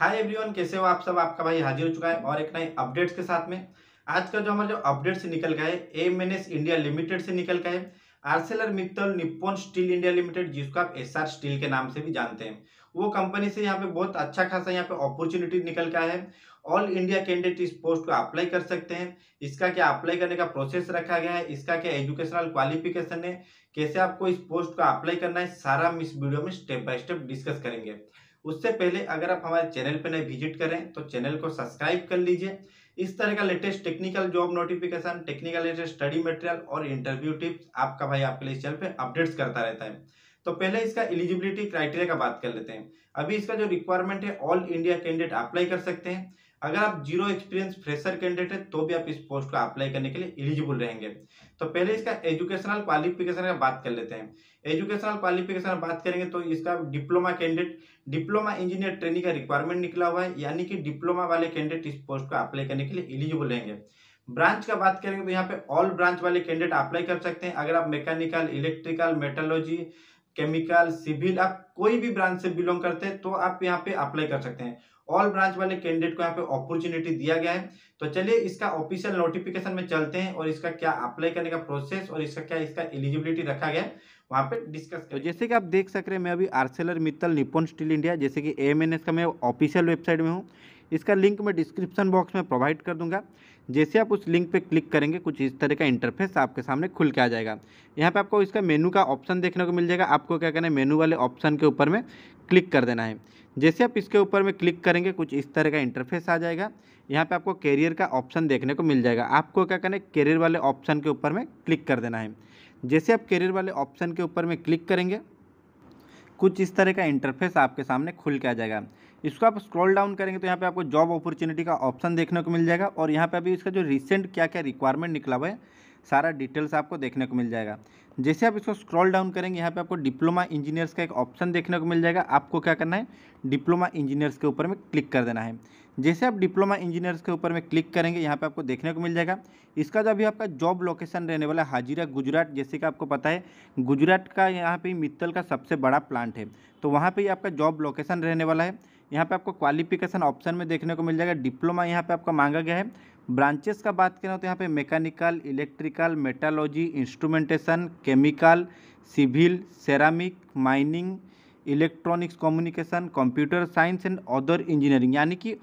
hi everyone कैसे हो आप सब आपका भाई हाजिर हो चुका है और एक नए अपडेट्स के साथ में आज का जो हमारे जो अपडेट्स निकल गया है एम इंडिया लिमिटेड से निकल गए Arcelor Mittal Nippon steel India limited जिसको आप एस स्टील के नाम से भी जानते हैं वो कंपनी से यहाँ पे बहुत अच्छा खासा यहाँ पे अपॉर्चुनिटी निकल का है ऑल इंडिया कैंडिडेट इस पोस्ट को अप्लाई कर सकते हैं इसका क्या अप्लाई करने का प्रोसेस रखा गया है इसका क्या एजुकेशनल क्वालिफिकेशन है कैसे आपको इस पोस्ट को अप्लाई करना है सारा हम इस वीडियो में स्टेप बाय स्टेप डिस्कस करेंगे उससे पहले अगर आप हमारे चैनल पर नए विजिट करें तो चैनल को सब्सक्राइब कर लीजिए इस तरह का latest technical job notification technical latest study material और इंटरव्यू टिप्स आपका भाई आपके लिए चैनल पे अपडेट्स करता रहता है तो पहले इसका एलिजिबिलिटी क्राइटेरिया का बात कर लेते हैं अभी इसका जो रिक्वायरमेंट है ऑल इंडिया कैंडिडेट अप्लाई कर सकते हैं अगर आप जीरो एक्सपीरियंस फ्रेशर कैंडिडेट है तो भी आप इस पोस्ट को अप्लाई करने के लिए एलिजिबल रहेंगे तो पहले इसका एजुकेशनल क्वालिफिकेशन का बात कर लेते हैं एजुकेशनल क्वालिफिकेशन बात करेंगे तो इसका diploma candidate diploma engineer training का रिक्वायरमेंट निकला हुआ है यानी कि डिप्लोमा वाले कैंडिडेट इस पोस्ट को अप्लाई करने के लिए एलिजिबल रहेंगे ब्रांच का बात करेंगे तो यहाँ पे ऑल ब्रांच वाले कैंडिडेट अप्लाई कर सकते हैं अगर आप mechanical electrical metallurgy chemical civil आप कोई भी ब्रांच से बिलोंग करते हैं तो आप यहाँ पे अप्लाई कर सकते हैं ऑल ब्रांच वाले कैंडिडेट को यहाँ पे अपॉर्चुनिटी दिया गया है तो चलिए इसका ऑफिशियल नोटिफिकेशन में चलते हैं और इसका क्या अप्लाई करने का प्रोसेस और इसका क्या इसका एलिजिबिलिटी रखा गया है वहाँ पे डिस्कस तो जैसे कि आप देख सक रहे हैं मैं अभी Arcelor Mittal Nippon steel India जैसे कि एम का मैं ऑफिशियल वेबसाइट में हूँ इसका लिंक मैं डिस्क्रिप्शन बॉक्स में प्रोवाइड कर दूंगा जैसे आप उस लिंक पे क्लिक करेंगे कुछ इस तरह का इंटरफेस आपके सामने खुल के आ जाएगा यहाँ पे आपको इसका मेनू का ऑप्शन देखने को मिल जाएगा आपको क्या करना है मेनू वाले ऑप्शन के ऊपर में क्लिक कर देना है जैसे आप इसके ऊपर में क्लिक करेंगे कुछ इस तरह का इंटरफेस आ जाएगा यहाँ पे आपको कैरियर का ऑप्शन देखने को मिल जाएगा आपको क्या करना है कैरियर वाले ऑप्शन के ऊपर में क्लिक कर देना है जैसे आप कैरियर वाले ऑप्शन के ऊपर में क्लिक करेंगे कुछ इस तरह का इंटरफेस आपके सामने खुल के आ जाएगा इसको आप स्क्रॉल डाउन करेंगे तो यहाँ पे आपको जॉब अपॉर्चुनिटी का ऑप्शन देखने को मिल जाएगा और यहाँ पे अभी इसका जो रिसेंट क्या क्या रिक्वायरमेंट निकला हुआ है सारा डिटेल्स आपको देखने को मिल जाएगा जैसे आप इसको स्क्रॉल डाउन करेंगे यहाँ पे आपको डिप्लोमा इंजीनियर्स का एक ऑप्शन देखने को मिल जाएगा आपको क्या करना है डिप्लोमा इंजीनियर्स के ऊपर में क्लिक कर देना है जैसे आप डिप्लोमा इंजीनियर्स के ऊपर में क्लिक करेंगे यहाँ पे आपको देखने को मिल जाएगा इसका जो अभी आपका जॉब लोकेशन रहने वाला है हाजीरा गुजरात जैसे कि आपको पता है गुजरात का यहाँ पे मित्तल का सबसे बड़ा प्लांट है तो वहाँ पर आपका जॉब लोकेशन रहने वाला है यहाँ पे आपको क्वालिफिकेशन ऑप्शन में देखने को मिल जाएगा डिप्लोमा यहाँ पे आपका मांगा गया है ब्रांचेस का बात करें तो यहाँ पे mechanical electrical metallurgy instrumentation chemical civil ceramic mining electronics communication computer science and other engineering यानी कि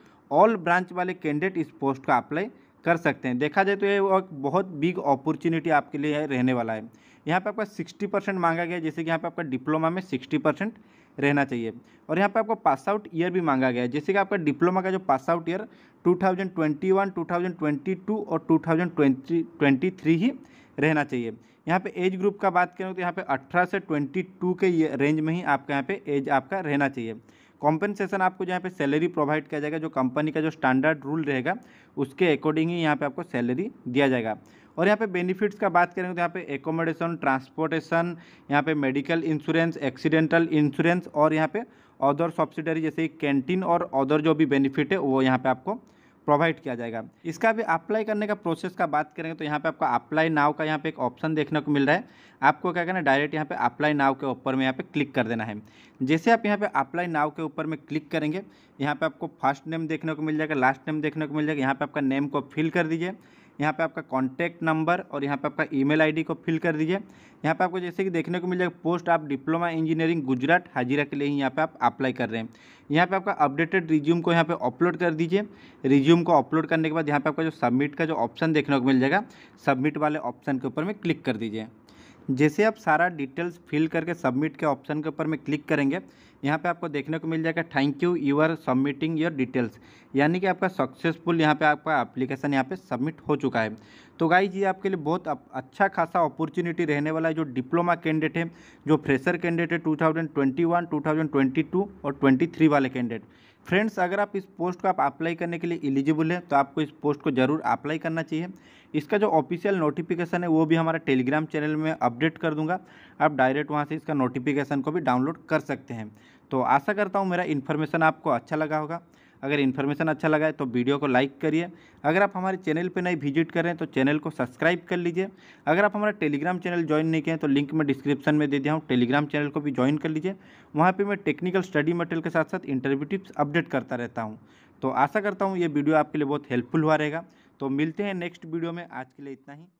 ऑल ब्रांच वाले कैंडिडेट इस पोस्ट का अप्लाई कर सकते हैं देखा जाए तो ये बहुत बिग अपॉर्चुनिटी आपके लिए रहने वाला है यहाँ पे आपका 60 परसेंट मांगा गया जैसे कि यहाँ पे आपका डिप्लोमा में 60 परसेंट रहना चाहिए और यहाँ पे आपको पास आउट ईयर भी मांगा गया है जैसे कि आपका डिप्लोमा का जो पास आउट ईयर 2021, 2022 और 2023 ही रहना चाहिए यहाँ पे एज ग्रुप का बात करें तो यहाँ पे 18 से 22 के रेंज में ही आपका यहाँ पे एज आपका रहना चाहिए कॉम्पेंसेशन आपको यहाँ पे सैलरी प्रोवाइड किया जाएगा जो कंपनी का जो स्टैंडर्ड रूल रहेगा उसके अकॉर्डिंग ही यहाँ पे आपको सैलरी दिया जाएगा और यहाँ पे बेनिफिट्स का बात करेंगे तो यहाँ पे एकोमोडेशन ट्रांसपोर्टेशन यहाँ पे मेडिकल इंश्योरेंस एक्सीडेंटल इंश्योरेंस और यहाँ पे अदर सब्सिडरी जैसे कैंटीन और अदर जो भी बेनिफिट है वो यहाँ पर आपको प्रोवाइड किया जाएगा इसका भी अप्लाई करने का प्रोसेस का बात करेंगे तो यहाँ पे आपको अप्लाई नाव का यहाँ पे एक ऑप्शन देखने को मिल रहा है आपको क्या करना है डायरेक्ट यहाँ पे अप्लाई नाव के ऊपर में यहाँ पे क्लिक कर देना है जैसे आप यहाँ पे अप्लाई नाव के ऊपर में क्लिक करेंगे यहाँ पे आपको फर्स्ट नेम देखने को मिल जाएगा लास्ट नेम देखने को मिल जाएगा यहाँ पर आपका नेम को फिल कर दीजिए यहाँ पे आपका कॉन्टैक्ट नंबर और यहाँ पे आपका ईमेल आईडी को फिल कर दीजिए यहाँ पे आपको जैसे कि देखने को मिल जाएगा पोस्ट आप डिप्लोमा इंजीनियरिंग गुजरात हाजिरा के लिए ही यहाँ पे आप अप्लाई कर रहे हैं यहाँ पे आपका अपडेटेड रिज्यूम को यहाँ पे अपलोड कर दीजिए रिज्यूम को अपलोड करने के बाद यहाँ पे आपका जो सबमिट का जो ऑप्शन देखने को मिल जाएगा सबमिट वाले ऑप्शन के ऊपर में क्लिक कर दीजिए जैसे आप सारा डिटेल्स फिल करके सबमिट के ऑप्शन के ऊपर में क्लिक करेंगे यहाँ पे आपको देखने को मिल जाएगा thank you you are submitting your details यानी कि आपका सक्सेसफुल यहाँ पे आपका एप्लीकेशन यहाँ पे सबमिट हो चुका है तो गाई जी आपके लिए बहुत अच्छा खासा अपॉर्चुनिटी रहने वाला है जो डिप्लोमा कैंडिडेट है जो फ्रेशर कैंडिडेट है two thousand twenty one two thousand twenty two और ट्वेंटी थ्री वाले कैंडिडेट फ्रेंड्स अगर आप इस पोस्ट को आप अप्लाई करने के लिए एलिजिबल है तो आपको इस पोस्ट को ज़रूर अप्लाई करना चाहिए इसका जो ऑफिशियल नोटिफिकेशन है वो भी हमारा टेलीग्राम चैनल में अपडेट कर दूंगा आप डायरेक्ट वहाँ से इसका नोटिफिकेशन को भी डाउनलोड कर सकते हैं तो आशा करता हूँ मेरा इन्फॉर्मेशन आपको अच्छा लगा होगा अगर इन्फॉर्मेशन अच्छा लगा है तो वीडियो को लाइक करिए अगर आप हमारे चैनल पर नहीं विजिट करें तो चैनल को सब्सक्राइब कर लीजिए अगर आप हमारा टेलीग्राम चैनल ज्वाइन नहीं किए तो लिंक मैं डिस्क्रिप्शन में दे दिया हूँ टेलीग्राम चैनल को भी ज्वाइन कर लीजिए वहाँ पर मैं टेक्निकल स्टडी मटेरियल के साथ साथ इंटरव्यू टिप्स अपडेट करता रहता हूँ तो आशा करता हूँ ये वीडियो आपके लिए बहुत हेल्पफुल हुआ रहेगा तो मिलते हैं नेक्स्ट वीडियो में आज के लिए इतना ही